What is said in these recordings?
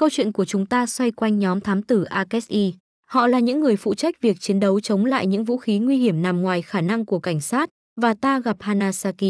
Câu chuyện của chúng ta xoay quanh nhóm thám tử Akesi. Họ là những người phụ trách việc chiến đấu chống lại những vũ khí nguy hiểm nằm ngoài khả năng của cảnh sát và ta gặp Hanasaki.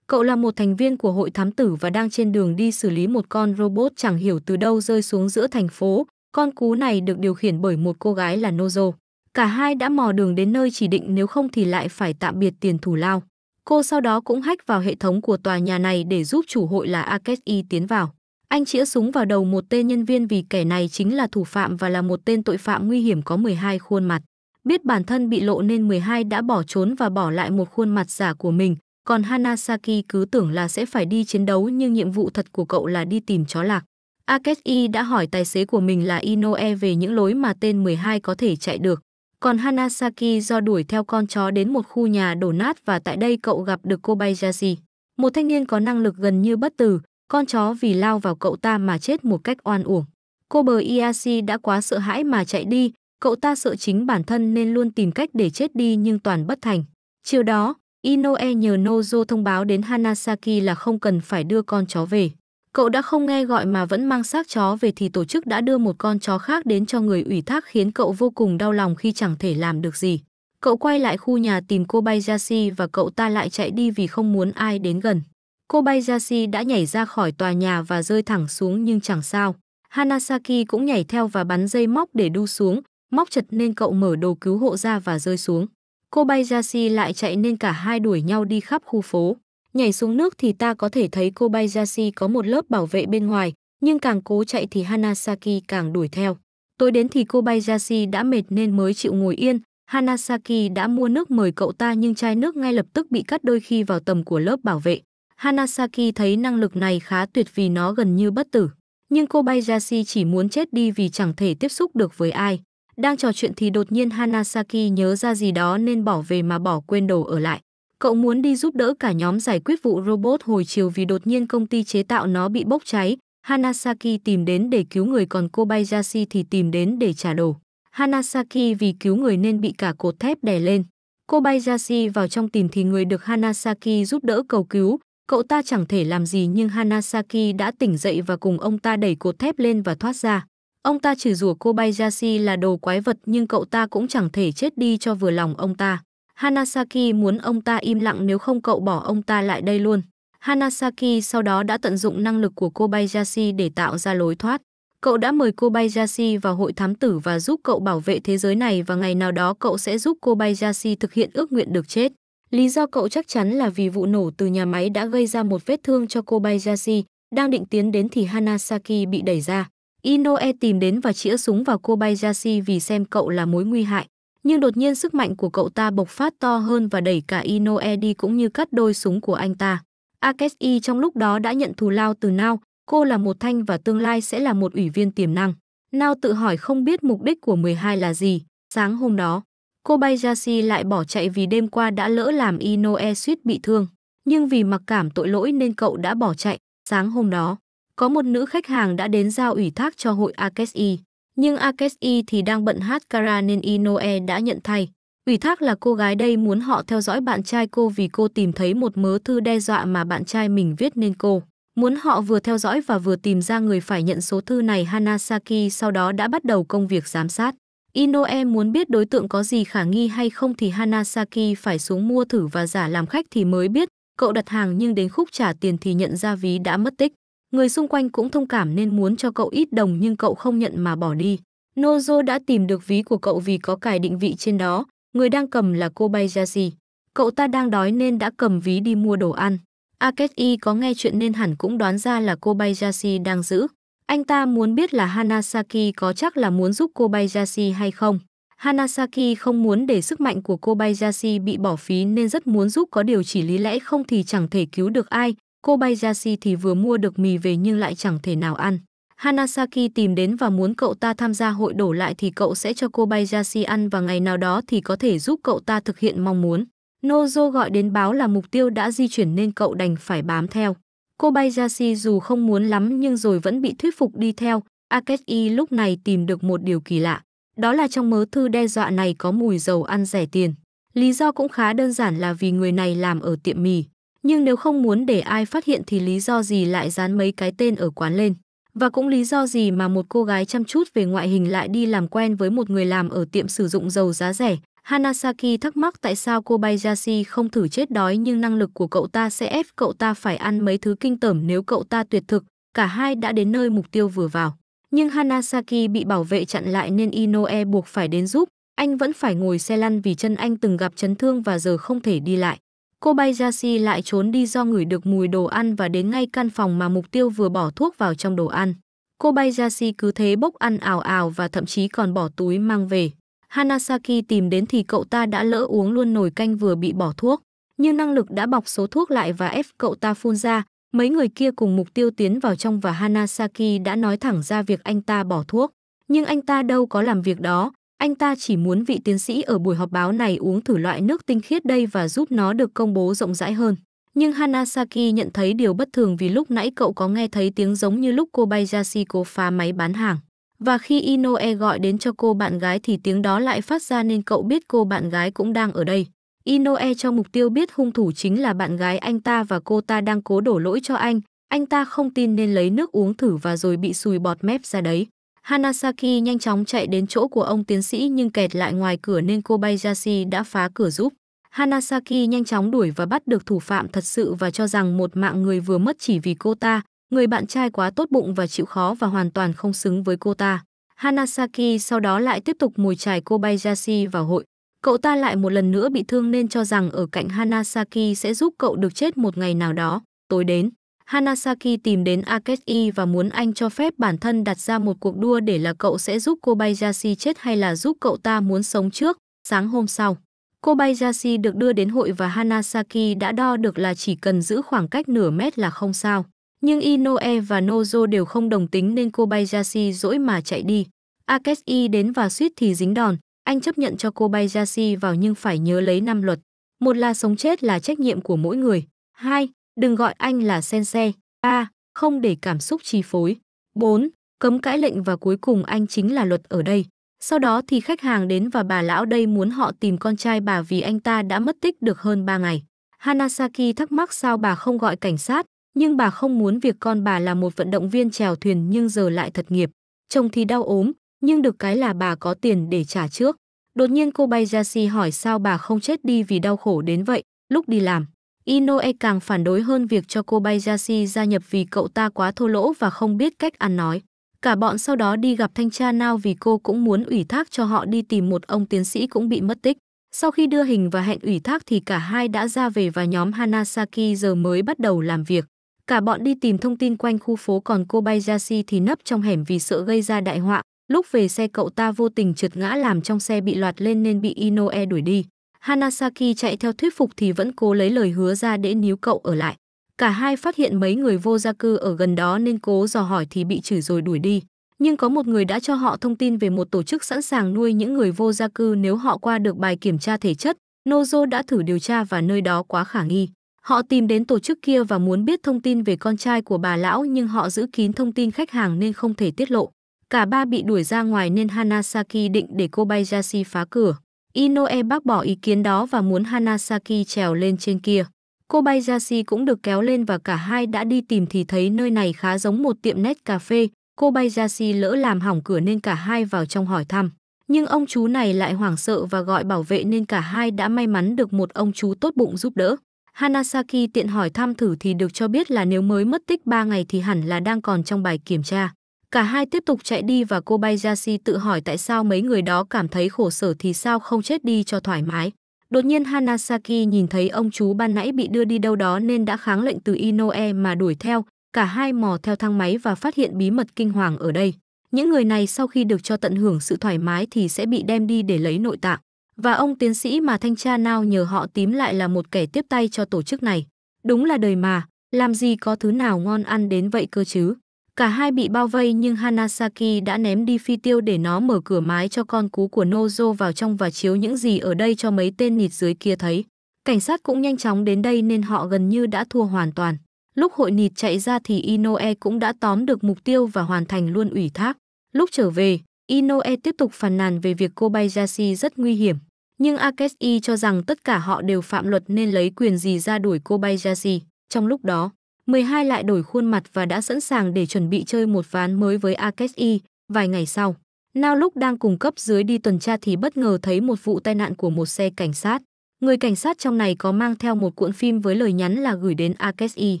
Cậu là một thành viên của hội thám tử và đang trên đường đi xử lý một con robot chẳng hiểu từ đâu rơi xuống giữa thành phố. Con cú này được điều khiển bởi một cô gái là Nozo. Cả hai đã mò đường đến nơi chỉ định nếu không thì lại phải tạm biệt tiền thủ lao. Cô sau đó cũng hách vào hệ thống của tòa nhà này để giúp chủ hội là Akesi tiến vào. Anh chĩa súng vào đầu một tên nhân viên vì kẻ này chính là thủ phạm và là một tên tội phạm nguy hiểm có 12 khuôn mặt. Biết bản thân bị lộ nên 12 đã bỏ trốn và bỏ lại một khuôn mặt giả của mình, còn Hanasaki cứ tưởng là sẽ phải đi chiến đấu nhưng nhiệm vụ thật của cậu là đi tìm chó lạc. Akeshi đã hỏi tài xế của mình là Inoue về những lối mà tên 12 có thể chạy được. Còn Hanasaki do đuổi theo con chó đến một khu nhà đổ nát và tại đây cậu gặp được Kobayashi, một thanh niên có năng lực gần như bất tử, con chó vì lao vào cậu ta mà chết một cách oan uổng. Cô bờ Iashi đã quá sợ hãi mà chạy đi, cậu ta sợ chính bản thân nên luôn tìm cách để chết đi nhưng toàn bất thành. Chiều đó, Inoue nhờ Nozo thông báo đến Hanasaki là không cần phải đưa con chó về. Cậu đã không nghe gọi mà vẫn mang xác chó về thì tổ chức đã đưa một con chó khác đến cho người ủy thác khiến cậu vô cùng đau lòng khi chẳng thể làm được gì. Cậu quay lại khu nhà tìm cô Kobayashi và cậu ta lại chạy đi vì không muốn ai đến gần. Kobayashi đã nhảy ra khỏi tòa nhà và rơi thẳng xuống nhưng chẳng sao. Hanasaki cũng nhảy theo và bắn dây móc để đu xuống, móc chật nên cậu mở đồ cứu hộ ra và rơi xuống. Kobayashi lại chạy nên cả hai đuổi nhau đi khắp khu phố. Nhảy xuống nước thì ta có thể thấy Kobayashi có một lớp bảo vệ bên ngoài, nhưng càng cố chạy thì Hanasaki càng đuổi theo. Tối đến thì Kobayashi đã mệt nên mới chịu ngồi yên. Hanasaki đã mua nước mời cậu ta nhưng chai nước ngay lập tức bị cắt đôi khi vào tầm của lớp bảo vệ. Hanasaki thấy năng lực này khá tuyệt vì nó gần như bất tử. Nhưng Kobayashi chỉ muốn chết đi vì chẳng thể tiếp xúc được với ai. Đang trò chuyện thì đột nhiên Hanasaki nhớ ra gì đó nên bỏ về mà bỏ quên đồ ở lại. Cậu muốn đi giúp đỡ cả nhóm giải quyết vụ robot hồi chiều vì đột nhiên công ty chế tạo nó bị bốc cháy. Hanasaki tìm đến để cứu người còn Kobayashi thì tìm đến để trả đồ. Hanasaki vì cứu người nên bị cả cột thép đè lên. Kobayashi vào trong tìm thì người được Hanasaki giúp đỡ cầu cứu, Cậu ta chẳng thể làm gì nhưng Hanasaki đã tỉnh dậy và cùng ông ta đẩy cột thép lên và thoát ra. Ông ta chửi rủa Kobayashi là đồ quái vật nhưng cậu ta cũng chẳng thể chết đi cho vừa lòng ông ta. Hanasaki muốn ông ta im lặng nếu không cậu bỏ ông ta lại đây luôn. Hanasaki sau đó đã tận dụng năng lực của Kobayashi để tạo ra lối thoát. Cậu đã mời Kobayashi vào hội thám tử và giúp cậu bảo vệ thế giới này và ngày nào đó cậu sẽ giúp Kobayashi thực hiện ước nguyện được chết. Lý do cậu chắc chắn là vì vụ nổ từ nhà máy đã gây ra một vết thương cho Kobayashi, đang định tiến đến thì Hanasaki bị đẩy ra. Inoue tìm đến và chĩa súng vào Kobayashi vì xem cậu là mối nguy hại. Nhưng đột nhiên sức mạnh của cậu ta bộc phát to hơn và đẩy cả Inoue đi cũng như cắt đôi súng của anh ta. Akeshi trong lúc đó đã nhận thù lao từ Nao, cô là một thanh và tương lai sẽ là một ủy viên tiềm năng. Nao tự hỏi không biết mục đích của 12 là gì. Sáng hôm đó, Kobayashi lại bỏ chạy vì đêm qua đã lỡ làm Inoue suýt bị thương. Nhưng vì mặc cảm tội lỗi nên cậu đã bỏ chạy. Sáng hôm đó, có một nữ khách hàng đã đến giao ủy thác cho hội Akeshi. Nhưng Akeshi thì đang bận hát kara nên Inoue đã nhận thay. Ủy thác là cô gái đây muốn họ theo dõi bạn trai cô vì cô tìm thấy một mớ thư đe dọa mà bạn trai mình viết nên cô. Muốn họ vừa theo dõi và vừa tìm ra người phải nhận số thư này Hanasaki sau đó đã bắt đầu công việc giám sát. Inoe muốn biết đối tượng có gì khả nghi hay không thì Hanasaki phải xuống mua thử và giả làm khách thì mới biết, cậu đặt hàng nhưng đến khúc trả tiền thì nhận ra ví đã mất tích. Người xung quanh cũng thông cảm nên muốn cho cậu ít đồng nhưng cậu không nhận mà bỏ đi. Nozo đã tìm được ví của cậu vì có cài định vị trên đó, người đang cầm là Kobayashi. Cậu ta đang đói nên đã cầm ví đi mua đồ ăn. Akechi có nghe chuyện nên hẳn cũng đoán ra là Kobayashi đang giữ. Anh ta muốn biết là Hanasaki có chắc là muốn giúp Kobayashi hay không. Hanasaki không muốn để sức mạnh của Kobayashi bị bỏ phí nên rất muốn giúp có điều chỉ lý lẽ không thì chẳng thể cứu được ai. Kobayashi thì vừa mua được mì về nhưng lại chẳng thể nào ăn. Hanasaki tìm đến và muốn cậu ta tham gia hội đổ lại thì cậu sẽ cho Kobayashi ăn và ngày nào đó thì có thể giúp cậu ta thực hiện mong muốn. Nozo gọi đến báo là mục tiêu đã di chuyển nên cậu đành phải bám theo. Kobayashi dù không muốn lắm nhưng rồi vẫn bị thuyết phục đi theo. Akechi lúc này tìm được một điều kỳ lạ. Đó là trong mớ thư đe dọa này có mùi dầu ăn rẻ tiền. Lý do cũng khá đơn giản là vì người này làm ở tiệm mì. Nhưng nếu không muốn để ai phát hiện thì lý do gì lại dán mấy cái tên ở quán lên. Và cũng lý do gì mà một cô gái chăm chút về ngoại hình lại đi làm quen với một người làm ở tiệm sử dụng dầu giá rẻ, Hanasaki thắc mắc tại sao Kobayashi không thử chết đói nhưng năng lực của cậu ta sẽ ép cậu ta phải ăn mấy thứ kinh tởm nếu cậu ta tuyệt thực. Cả hai đã đến nơi mục tiêu vừa vào. Nhưng Hanasaki bị bảo vệ chặn lại nên Inoue buộc phải đến giúp. Anh vẫn phải ngồi xe lăn vì chân anh từng gặp chấn thương và giờ không thể đi lại. Kobayashi lại trốn đi do ngửi được mùi đồ ăn và đến ngay căn phòng mà mục tiêu vừa bỏ thuốc vào trong đồ ăn. Kobayashi cứ thế bốc ăn ảo ảo và thậm chí còn bỏ túi mang về. Hanasaki tìm đến thì cậu ta đã lỡ uống luôn nồi canh vừa bị bỏ thuốc, nhưng năng lực đã bọc số thuốc lại và ép cậu ta phun ra. Mấy người kia cùng mục tiêu tiến vào trong và Hanasaki đã nói thẳng ra việc anh ta bỏ thuốc. Nhưng anh ta đâu có làm việc đó, anh ta chỉ muốn vị tiến sĩ ở buổi họp báo này uống thử loại nước tinh khiết đây và giúp nó được công bố rộng rãi hơn. Nhưng Hanasaki nhận thấy điều bất thường vì lúc nãy cậu có nghe thấy tiếng giống như lúc Kobayashi cô phá máy bán hàng. Và khi Inoe gọi đến cho cô bạn gái thì tiếng đó lại phát ra nên cậu biết cô bạn gái cũng đang ở đây. Inoe cho mục tiêu biết hung thủ chính là bạn gái anh ta và cô ta đang cố đổ lỗi cho anh. Anh ta không tin nên lấy nước uống thử và rồi bị sùi bọt mép ra đấy. Hanasaki nhanh chóng chạy đến chỗ của ông tiến sĩ nhưng kẹt lại ngoài cửa nên Kobayashi đã phá cửa giúp. Hanasaki nhanh chóng đuổi và bắt được thủ phạm thật sự và cho rằng một mạng người vừa mất chỉ vì cô ta, Người bạn trai quá tốt bụng và chịu khó và hoàn toàn không xứng với cô ta. Hanasaki sau đó lại tiếp tục mùi trải Kobayashi vào hội. Cậu ta lại một lần nữa bị thương nên cho rằng ở cạnh Hanasaki sẽ giúp cậu được chết một ngày nào đó. Tối đến, Hanasaki tìm đến Akeshi và muốn anh cho phép bản thân đặt ra một cuộc đua để là cậu sẽ giúp Kobayashi chết hay là giúp cậu ta muốn sống trước. Sáng hôm sau, Kobayashi được đưa đến hội và Hanasaki đã đo được là chỉ cần giữ khoảng cách nửa mét là không sao. Nhưng Inoe và Nozo đều không đồng tính nên Kobayashi dỗi mà chạy đi. Akeshi đến và suýt thì dính đòn. Anh chấp nhận cho Kobayashi vào nhưng phải nhớ lấy năm luật. Một là sống chết là trách nhiệm của mỗi người. Hai, đừng gọi anh là sensei. Ba, không để cảm xúc chi phối. Bốn, cấm cãi lệnh và cuối cùng anh chính là luật ở đây. Sau đó thì khách hàng đến và bà lão đây muốn họ tìm con trai bà vì anh ta đã mất tích được hơn 3 ngày. Hanasaki thắc mắc sao bà không gọi cảnh sát, nhưng bà không muốn việc con bà là một vận động viên chèo thuyền nhưng giờ lại thật nghiệp. Chồng thì đau ốm, nhưng được cái là bà có tiền để trả trước. Đột nhiên cô Bayashi hỏi sao bà không chết đi vì đau khổ đến vậy, lúc đi làm. Inoue càng phản đối hơn việc cho cô Bayashi gia nhập vì cậu ta quá thô lỗ và không biết cách ăn nói. Cả bọn sau đó đi gặp thanh tra nào vì cô cũng muốn ủy thác cho họ đi tìm một ông tiến sĩ cũng bị mất tích. Sau khi đưa hình và hẹn ủy thác thì cả hai đã ra về và nhóm Hanasaki giờ mới bắt đầu làm việc. Cả bọn đi tìm thông tin quanh khu phố còn cô Bayashi thì nấp trong hẻm vì sợ gây ra đại họa. Lúc về xe cậu ta vô tình trượt ngã làm trong xe bị loạt lên nên bị Inoue đuổi đi. Hanasaki chạy theo thuyết phục thì vẫn cố lấy lời hứa ra để níu cậu ở lại. Cả hai phát hiện mấy người vô gia cư ở gần đó nên cố dò hỏi thì bị chửi rồi đuổi đi. Nhưng có một người đã cho họ thông tin về một tổ chức sẵn sàng nuôi những người vô gia cư nếu họ qua được bài kiểm tra thể chất. Nozo đã thử điều tra và nơi đó quá khả nghi. Họ tìm đến tổ chức kia và muốn biết thông tin về con trai của bà lão nhưng họ giữ kín thông tin khách hàng nên không thể tiết lộ. Cả ba bị đuổi ra ngoài nên Hanasaki định để Kobayashi phá cửa. Inoue bác bỏ ý kiến đó và muốn Hanasaki trèo lên trên kia. Kobayashi cũng được kéo lên và cả hai đã đi tìm thì thấy nơi này khá giống một tiệm nét cà phê. Kobayashi lỡ làm hỏng cửa nên cả hai vào trong hỏi thăm. Nhưng ông chú này lại hoảng sợ và gọi bảo vệ nên cả hai đã may mắn được một ông chú tốt bụng giúp đỡ. Hanasaki tiện hỏi thăm thử thì được cho biết là nếu mới mất tích 3 ngày thì hẳn là đang còn trong bài kiểm tra. Cả hai tiếp tục chạy đi và Kobayashi tự hỏi tại sao mấy người đó cảm thấy khổ sở thì sao không chết đi cho thoải mái. Đột nhiên Hanasaki nhìn thấy ông chú ban nãy bị đưa đi đâu đó nên đã kháng lệnh từ Inoe mà đuổi theo. Cả hai mò theo thang máy và phát hiện bí mật kinh hoàng ở đây. Những người này sau khi được cho tận hưởng sự thoải mái thì sẽ bị đem đi để lấy nội tạng. Và ông tiến sĩ mà thanh tra nào nhờ họ tím lại là một kẻ tiếp tay cho tổ chức này. Đúng là đời mà, làm gì có thứ nào ngon ăn đến vậy cơ chứ. Cả hai bị bao vây nhưng Hanasaki đã ném đi phi tiêu để nó mở cửa mái cho con cú của Nozo vào trong và chiếu những gì ở đây cho mấy tên nịt dưới kia thấy. Cảnh sát cũng nhanh chóng đến đây nên họ gần như đã thua hoàn toàn. Lúc hội nịt chạy ra thì Inoe cũng đã tóm được mục tiêu và hoàn thành luôn ủy thác. Lúc trở về, Inoe tiếp tục phàn nàn về việc Kobayashi rất nguy hiểm. Nhưng Akeshi cho rằng tất cả họ đều phạm luật nên lấy quyền gì ra đuổi Kobayashi. Trong lúc đó, 12 lại đổi khuôn mặt và đã sẵn sàng để chuẩn bị chơi một ván mới với Akeshi. Vài ngày sau, Nao lúc đang cùng cấp dưới đi tuần tra thì bất ngờ thấy một vụ tai nạn của một xe cảnh sát. Người cảnh sát trong này có mang theo một cuộn phim với lời nhắn là gửi đến Akeshi.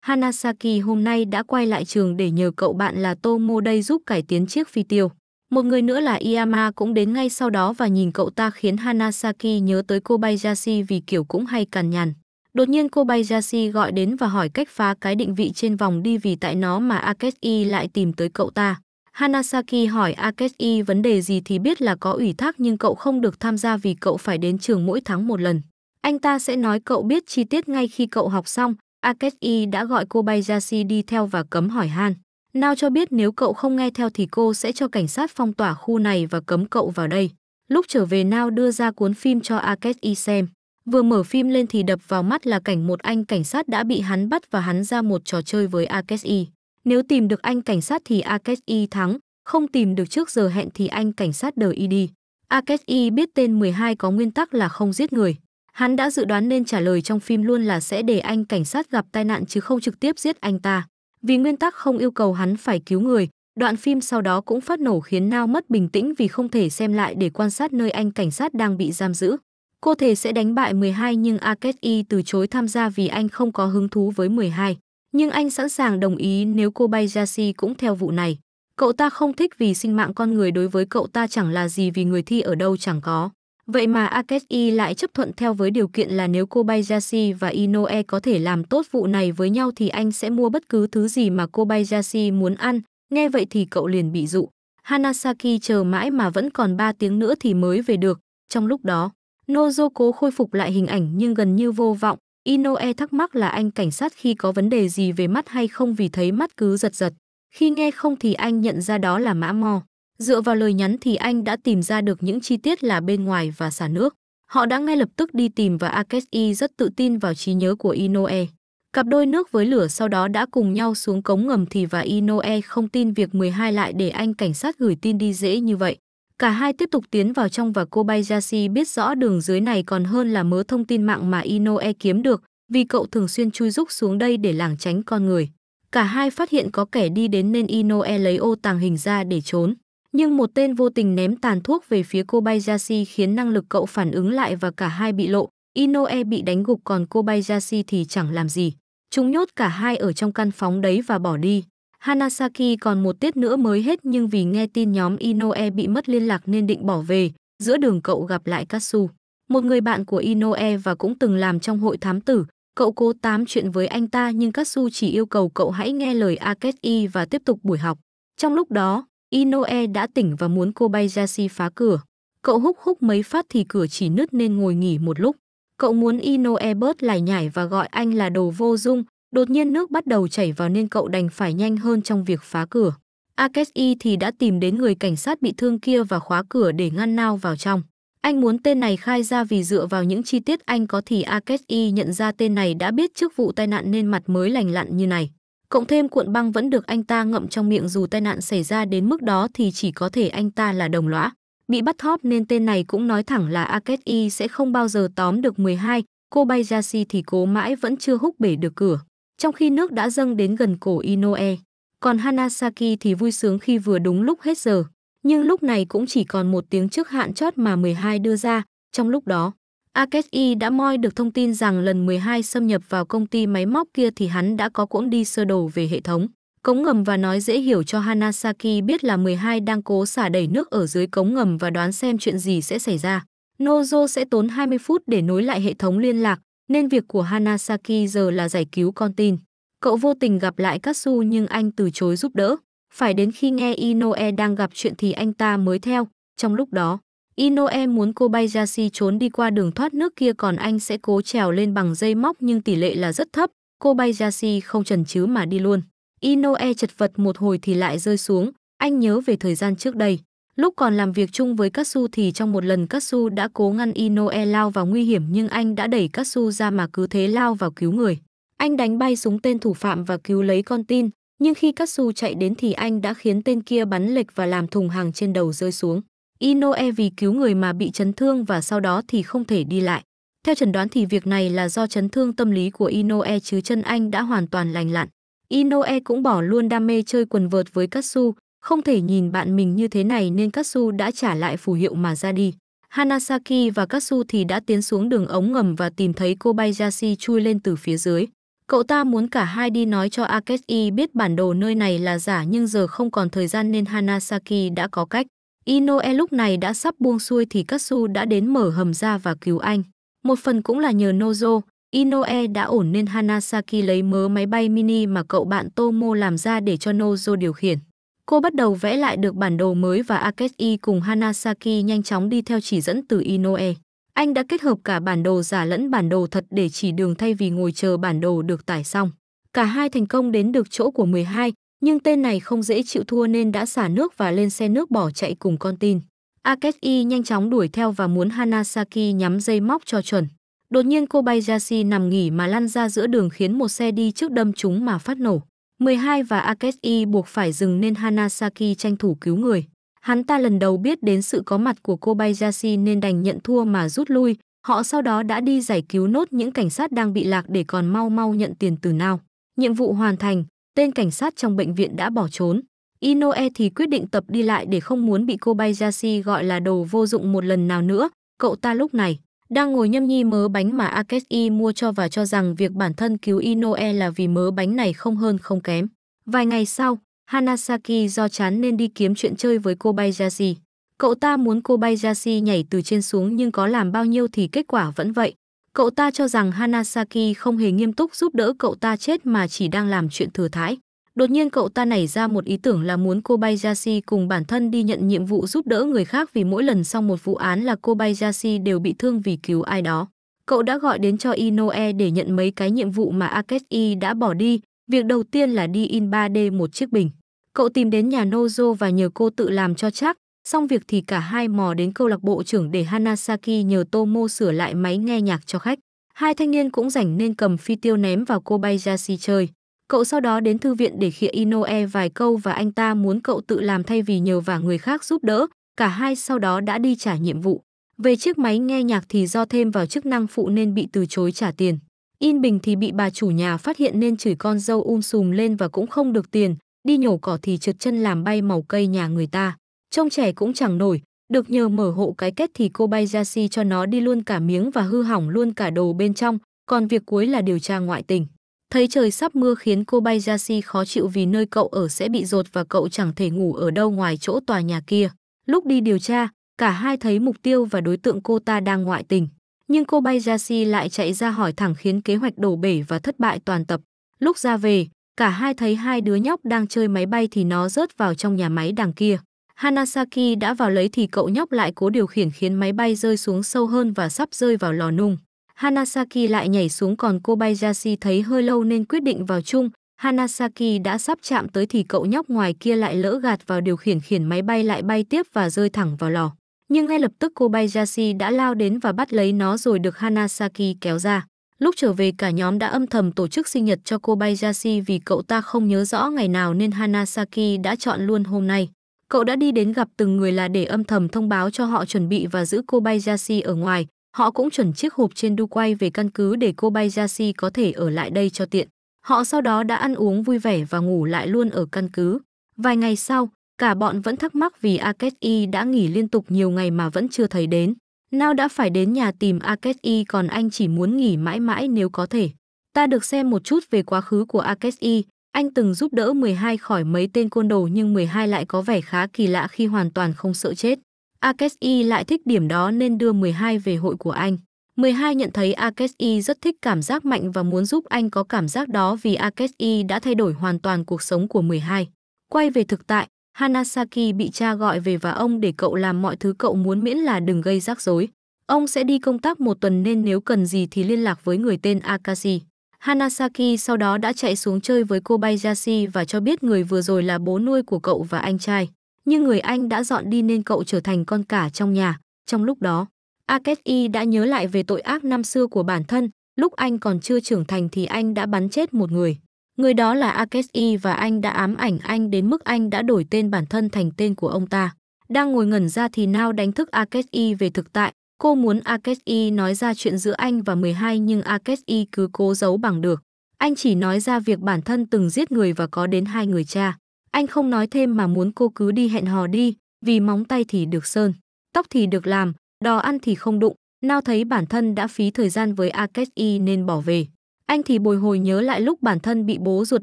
Hanasaki hôm nay đã quay lại trường để nhờ cậu bạn là Tomo đây giúp cải tiến chiếc phi tiêu. Một người nữa là Iyama cũng đến ngay sau đó và nhìn cậu ta khiến Hanasaki nhớ tới Kobayashi vì kiểu cũng hay cằn nhằn. Đột nhiên Kobayashi gọi đến và hỏi cách phá cái định vị trên vòng đi vì tại nó mà Akeshi lại tìm tới cậu ta. Hanasaki hỏi Akeshi vấn đề gì thì biết là có ủy thác nhưng cậu không được tham gia vì cậu phải đến trường mỗi tháng một lần. Anh ta sẽ nói cậu biết chi tiết ngay khi cậu học xong. Akeshi đã gọi Kobayashi đi theo và cấm hỏi Han. Nao cho biết nếu cậu không nghe theo thì cô sẽ cho cảnh sát phong tỏa khu này và cấm cậu vào đây. Lúc trở về Nao đưa ra cuốn phim cho Aket Y xem. Vừa mở phim lên thì đập vào mắt là cảnh một anh cảnh sát đã bị hắn bắt và hắn ra một trò chơi với Aket Y. Nếu tìm được anh cảnh sát thì Aket Y thắng, không tìm được trước giờ hẹn thì anh cảnh sát đời y đi. Aket Y biết tên 12 có nguyên tắc là không giết người. Hắn đã dự đoán nên trả lời trong phim luôn là sẽ để anh cảnh sát gặp tai nạn chứ không trực tiếp giết anh ta vì nguyên tắc không yêu cầu hắn phải cứu người. Đoạn phim sau đó cũng phát nổ khiến Nao mất bình tĩnh vì không thể xem lại để quan sát nơi anh cảnh sát đang bị giam giữ. Cô thể sẽ đánh bại 12 nhưng Akechi từ chối tham gia vì anh không có hứng thú với 12. Nhưng anh sẵn sàng đồng ý nếu cô Kobayashi cũng theo vụ này. Cậu ta không thích vì sinh mạng con người đối với cậu ta chẳng là gì vì người thi ở đâu chẳng có. Vậy mà Akeshi lại chấp thuận theo với điều kiện là nếu Kobayashi và Inoue có thể làm tốt vụ này với nhau thì anh sẽ mua bất cứ thứ gì mà Kobayashi muốn ăn. Nghe vậy thì cậu liền bị dụ. Hanasaki chờ mãi mà vẫn còn 3 tiếng nữa thì mới về được. Trong lúc đó, Nozo khôi phục lại hình ảnh nhưng gần như vô vọng. Inoue thắc mắc là anh cảnh sát khi có vấn đề gì về mắt hay không vì thấy mắt cứ giật giật. Khi nghe không thì anh nhận ra đó là mã mò. Dựa vào lời nhắn thì anh đã tìm ra được những chi tiết là bên ngoài và xả nước. Họ đã ngay lập tức đi tìm và Akeshi rất tự tin vào trí nhớ của Inoe. Cặp đôi nước với lửa sau đó đã cùng nhau xuống cống ngầm thì và Inoe không tin việc 12 lại để anh cảnh sát gửi tin đi dễ như vậy. Cả hai tiếp tục tiến vào trong và Kobayashi biết rõ đường dưới này còn hơn là mớ thông tin mạng mà Inoe kiếm được, vì cậu thường xuyên chui rúc xuống đây để lảng tránh con người. Cả hai phát hiện có kẻ đi đến nên Inoe lấy ô tàng hình ra để trốn. Nhưng một tên vô tình ném tàn thuốc về phía Kobayashi khiến năng lực cậu phản ứng lại và cả hai bị lộ. Inoue bị đánh gục còn Kobayashi thì chẳng làm gì. Chúng nhốt cả hai ở trong căn phóng đấy và bỏ đi. Hanasaki còn một tiết nữa mới hết nhưng vì nghe tin nhóm Inoue bị mất liên lạc nên định bỏ về. Giữa đường cậu gặp lại Katsu. Một người bạn của Inoue và cũng từng làm trong hội thám tử. Cậu cố tám chuyện với anh ta nhưng Katsu chỉ yêu cầu cậu hãy nghe lời Akechi và tiếp tục buổi học. Trong lúc đó, Inoe đã tỉnh và muốn cô bay ra si phá cửa. Cậu húc húc mấy phát thì cửa chỉ nứt nên ngồi nghỉ một lúc. Cậu muốn Inoe bớt lải nhải và gọi anh là đồ vô dung. Đột nhiên nước bắt đầu chảy vào nên cậu đành phải nhanh hơn trong việc phá cửa. Akeshi thì đã tìm đến người cảnh sát bị thương kia và khóa cửa để ngăn Nao vào trong. Anh muốn tên này khai ra vì dựa vào những chi tiết anh có thì Akeshi nhận ra tên này đã biết trước vụ tai nạn nên mặt mới lành lặn như này. Cộng thêm cuộn băng vẫn được anh ta ngậm trong miệng dù tai nạn xảy ra đến mức đó thì chỉ có thể anh ta là đồng lõa. Bị bắt thóp nên tên này cũng nói thẳng là Akechi sẽ không bao giờ tóm được 12, Kobayashi thì cố mãi vẫn chưa húc bể được cửa. Trong khi nước đã dâng đến gần cổ Inoue, còn Hanasaki thì vui sướng khi vừa đúng lúc hết giờ. Nhưng lúc này cũng chỉ còn một tiếng trước hạn chót mà 12 đưa ra, trong lúc đó, Akechi đã moi được thông tin rằng lần 12 xâm nhập vào công ty máy móc kia thì hắn đã có cuỗng đi sơ đồ về hệ thống. Cống ngầm và nói dễ hiểu cho Hanasaki biết là 12 đang cố xả đẩy nước ở dưới cống ngầm và đoán xem chuyện gì sẽ xảy ra. Nozo sẽ tốn 20 phút để nối lại hệ thống liên lạc, nên việc của Hanasaki giờ là giải cứu con tin. Cậu vô tình gặp lại Katsu nhưng anh từ chối giúp đỡ. Phải đến khi nghe Inoe đang gặp chuyện thì anh ta mới theo. Trong lúc đó, Inoe muốn Kobayashi trốn đi qua đường thoát nước kia còn anh sẽ cố trèo lên bằng dây móc nhưng tỷ lệ là rất thấp. Kobayashi không chần chừ mà đi luôn. Inoe chật vật một hồi thì lại rơi xuống. Anh nhớ về thời gian trước đây. Lúc còn làm việc chung với Katsu thì trong một lần Katsu đã cố ngăn Inoe lao vào nguy hiểm nhưng anh đã đẩy Katsu ra mà cứ thế lao vào cứu người. Anh đánh bay súng tên thủ phạm và cứu lấy con tin, nhưng khi Katsu chạy đến thì anh đã khiến tên kia bắn lệch và làm thùng hàng trên đầu rơi xuống. Inoe vì cứu người mà bị chấn thương và sau đó thì không thể đi lại. Theo chẩn đoán thì việc này là do chấn thương tâm lý của Inoe chứ chân anh đã hoàn toàn lành lặn. Inoe cũng bỏ luôn đam mê chơi quần vợt với Katsu, không thể nhìn bạn mình như thế này nên Katsu đã trả lại phù hiệu mà ra đi. Hanasaki và Katsu thì đã tiến xuống đường ống ngầm và tìm thấy Kobayashi chui lên từ phía dưới. Cậu ta muốn cả hai đi nói cho Akeshi biết bản đồ nơi này là giả nhưng giờ không còn thời gian nên Hanasaki đã có cách. Inoe lúc này đã sắp buông xuôi thì Katsu đã đến mở hầm ra và cứu anh. Một phần cũng là nhờ Nozo, Inoe đã ổn nên Hanasaki lấy mớ máy bay mini mà cậu bạn Tomo làm ra để cho Nozo điều khiển. Cô bắt đầu vẽ lại được bản đồ mới và Akeshi cùng Hanasaki nhanh chóng đi theo chỉ dẫn từ Inoe. Anh đã kết hợp cả bản đồ giả lẫn bản đồ thật để chỉ đường thay vì ngồi chờ bản đồ được tải xong. Cả hai thành công đến được chỗ của 12, nhưng tên này không dễ chịu thua nên đã xả nước và lên xe nước bỏ chạy cùng con tin. Akeshi nhanh chóng đuổi theo và muốn Hanasaki nhắm dây móc cho chuẩn. Đột nhiên Kobayashi nằm nghỉ mà lăn ra giữa đường khiến một xe đi trước đâm chúng mà phát nổ. 12 và Akeshi buộc phải dừng nên Hanasaki tranh thủ cứu người. Hắn ta lần đầu biết đến sự có mặt của Kobayashi nên đành nhận thua mà rút lui. Họ sau đó đã đi giải cứu nốt những cảnh sát đang bị lạc để còn mau mau nhận tiền từ nào. Nhiệm vụ hoàn thành, Tên cảnh sát trong bệnh viện đã bỏ trốn. Inoe thì quyết định tập đi lại để không muốn bị Kobayashi gọi là đồ vô dụng một lần nào nữa. Cậu ta lúc này đang ngồi nhâm nhi mớ bánh mà Akeshi mua cho và cho rằng việc bản thân cứu Inoe là vì mớ bánh này không hơn không kém. Vài ngày sau, Hanasaki do chán nên đi kiếm chuyện chơi với Kobayashi. Cậu ta muốn Kobayashi nhảy từ trên xuống nhưng có làm bao nhiêu thì kết quả vẫn vậy. Cậu ta cho rằng Hanasaki không hề nghiêm túc giúp đỡ cậu ta chết mà chỉ đang làm chuyện thừa thãi. Đột nhiên cậu ta nảy ra một ý tưởng là muốn Kobayashi cùng bản thân đi nhận nhiệm vụ giúp đỡ người khác vì mỗi lần xong một vụ án là Kobayashi đều bị thương vì cứu ai đó. Cậu đã gọi đến cho Inoue để nhận mấy cái nhiệm vụ mà Akeshi đã bỏ đi. Việc đầu tiên là đi in 3D một chiếc bình. Cậu tìm đến nhà Nozo và nhờ cô tự làm cho chắc, Xong việc thì cả hai mò đến câu lạc bộ trưởng để Hanasaki nhờ Tomo sửa lại máy nghe nhạc cho khách. Hai thanh niên cũng rảnh nên cầm phi tiêu ném vào Kobayashi chơi. Cậu sau đó đến thư viện để khịa Inoue vài câu và anh ta muốn cậu tự làm thay vì nhờ vả người khác giúp đỡ. Cả hai sau đó đã đi trả nhiệm vụ. Về chiếc máy nghe nhạc thì do thêm vào chức năng phụ nên bị từ chối trả tiền. In Bình thì bị bà chủ nhà phát hiện nên chửi con dâu um sùm lên và cũng không được tiền, đi nhổ cỏ thì trượt chân làm bay màu cây nhà người ta trông trẻ cũng chẳng nổi, được nhờ mở hộ cái kết thì Kobayashi cho nó đi luôn cả miếng và hư hỏng luôn cả đồ bên trong, còn việc cuối là điều tra ngoại tình. Thấy trời sắp mưa khiến Kobayashi khó chịu vì nơi cậu ở sẽ bị rột và cậu chẳng thể ngủ ở đâu ngoài chỗ tòa nhà kia. Lúc đi điều tra, cả hai thấy mục tiêu và đối tượng cô ta đang ngoại tình. Nhưng Kobayashi lại chạy ra hỏi thẳng khiến kế hoạch đổ bể và thất bại toàn tập. Lúc ra về, cả hai thấy hai đứa nhóc đang chơi máy bay thì nó rớt vào trong nhà máy đằng kia. Hanasaki đã vào lấy thì cậu nhóc lại cố điều khiển khiến máy bay rơi xuống sâu hơn và sắp rơi vào lò nung. Hanasaki lại nhảy xuống còn Kobayashi thấy hơi lâu nên quyết định vào chung. Hanasaki đã sắp chạm tới thì cậu nhóc ngoài kia lại lỡ gạt vào điều khiển khiến máy bay lại bay tiếp và rơi thẳng vào lò. Nhưng ngay lập tức Kobayashi đã lao đến và bắt lấy nó rồi được Hanasaki kéo ra. Lúc trở về cả nhóm đã âm thầm tổ chức sinh nhật cho Kobayashi vì cậu ta không nhớ rõ ngày nào nên Hanasaki đã chọn luôn hôm nay. Cậu đã đi đến gặp từng người là để âm thầm thông báo cho họ chuẩn bị và giữ Kobayashi ở ngoài. Họ cũng chuẩn chiếc hộp trên đu quay về căn cứ để Kobayashi có thể ở lại đây cho tiện. Họ sau đó đã ăn uống vui vẻ và ngủ lại luôn ở căn cứ. Vài ngày sau, cả bọn vẫn thắc mắc vì Akechi đã nghỉ liên tục nhiều ngày mà vẫn chưa thấy đến. Nào đã phải đến nhà tìm Akechi còn anh chỉ muốn nghỉ mãi mãi nếu có thể. Ta được xem một chút về quá khứ của Akechi, anh từng giúp đỡ 12 khỏi mấy tên côn đồ nhưng 12 lại có vẻ khá kỳ lạ khi hoàn toàn không sợ chết. Akesi lại thích điểm đó nên đưa 12 về hội của anh. 12 nhận thấy Akesi rất thích cảm giác mạnh và muốn giúp anh có cảm giác đó vì Akesi đã thay đổi hoàn toàn cuộc sống của 12. Quay về thực tại, Hanasaki bị cha gọi về và ông để cậu làm mọi thứ cậu muốn miễn là đừng gây rắc rối. Ông sẽ đi công tác một tuần nên nếu cần gì thì liên lạc với người tên Akashi. Hanasaki sau đó đã chạy xuống chơi với Kobayashi và cho biết người vừa rồi là bố nuôi của cậu và anh trai. Nhưng người anh đã dọn đi nên cậu trở thành con cả trong nhà. Trong lúc đó, Akechi đã nhớ lại về tội ác năm xưa của bản thân. Lúc anh còn chưa trưởng thành thì anh đã bắn chết một người. Người đó là Akechi và anh đã ám ảnh anh đến mức anh đã đổi tên bản thân thành tên của ông ta. Đang ngồi ngẩn ra thì Nao đánh thức Akechi về thực tại. Cô muốn Akeshi nói ra chuyện giữa anh và 12 nhưng Akeshi cứ cố giấu bằng được. Anh chỉ nói ra việc bản thân từng giết người và có đến hai người cha. Anh không nói thêm mà muốn cô cứ đi hẹn hò đi, vì móng tay thì được sơn, tóc thì được làm, đò ăn thì không đụng. Nào thấy bản thân đã phí thời gian với Akeshi nên bỏ về. Anh thì bồi hồi nhớ lại lúc bản thân bị bố ruột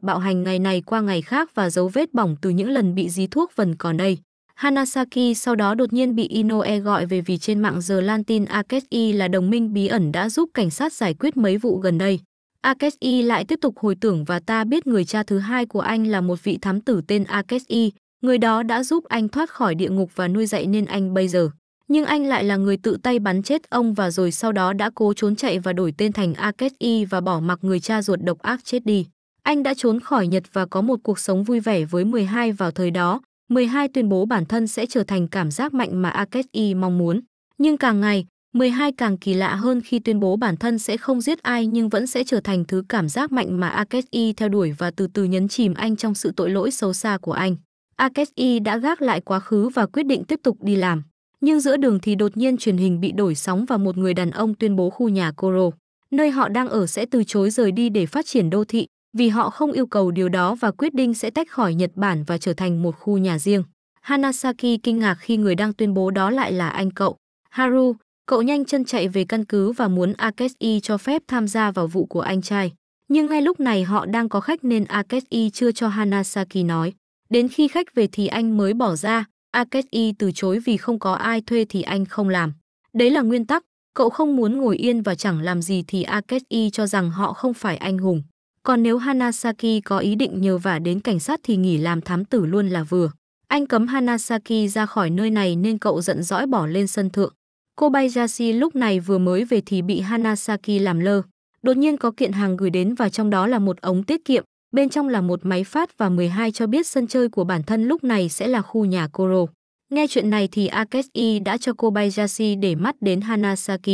bạo hành ngày này qua ngày khác và dấu vết bỏng từ những lần bị dí thuốc vần còn đây. Hanasaki sau đó đột nhiên bị Inoue gọi về vì trên mạng giờ lan tin Akechi là đồng minh bí ẩn đã giúp cảnh sát giải quyết mấy vụ gần đây. Akechi lại tiếp tục hồi tưởng và ta biết người cha thứ hai của anh là một vị thám tử tên Akechi, người đó đã giúp anh thoát khỏi địa ngục và nuôi dạy nên anh bây giờ. Nhưng anh lại là người tự tay bắn chết ông và rồi sau đó đã cố trốn chạy và đổi tên thành Akechi và bỏ mặc người cha ruột độc ác chết đi. Anh đã trốn khỏi Nhật và có một cuộc sống vui vẻ với 12 vào thời đó, 12 tuyên bố bản thân sẽ trở thành cảm giác mạnh mà Akechi mong muốn. Nhưng càng ngày, 12 càng kỳ lạ hơn khi tuyên bố bản thân sẽ không giết ai nhưng vẫn sẽ trở thành thứ cảm giác mạnh mà Akechi theo đuổi và từ từ nhấn chìm anh trong sự tội lỗi xấu xa của anh. Akechi đã gác lại quá khứ và quyết định tiếp tục đi làm. Nhưng giữa đường thì đột nhiên truyền hình bị đổi sóng và một người đàn ông tuyên bố khu nhà Koro, nơi họ đang ở sẽ từ chối rời đi để phát triển đô thị vì họ không yêu cầu điều đó và quyết định sẽ tách khỏi Nhật Bản và trở thành một khu nhà riêng. Hanasaki kinh ngạc khi người đang tuyên bố đó lại là anh cậu. Haru, cậu nhanh chân chạy về căn cứ và muốn Akeshi cho phép tham gia vào vụ của anh trai. Nhưng ngay lúc này họ đang có khách nên Akeshi chưa cho Hanasaki nói. Đến khi khách về thì anh mới bỏ ra, Akeshi từ chối vì không có ai thuê thì anh không làm. Đấy là nguyên tắc, cậu không muốn ngồi yên và chẳng làm gì thì Akeshi cho rằng họ không phải anh hùng. Còn nếu Hanasaki có ý định nhờ vả đến cảnh sát thì nghỉ làm thám tử luôn là vừa. Anh cấm Hanasaki ra khỏi nơi này nên cậu giận dõi bỏ lên sân thượng. Kobayashi lúc này vừa mới về thì bị Hanasaki làm lơ. Đột nhiên có kiện hàng gửi đến và trong đó là một ống tiết kiệm, bên trong là một máy phát và 12 cho biết sân chơi của bản thân lúc này sẽ là khu nhà Koro. Nghe chuyện này thì Akeshi đã cho Kobayashi để mắt đến Hanasaki.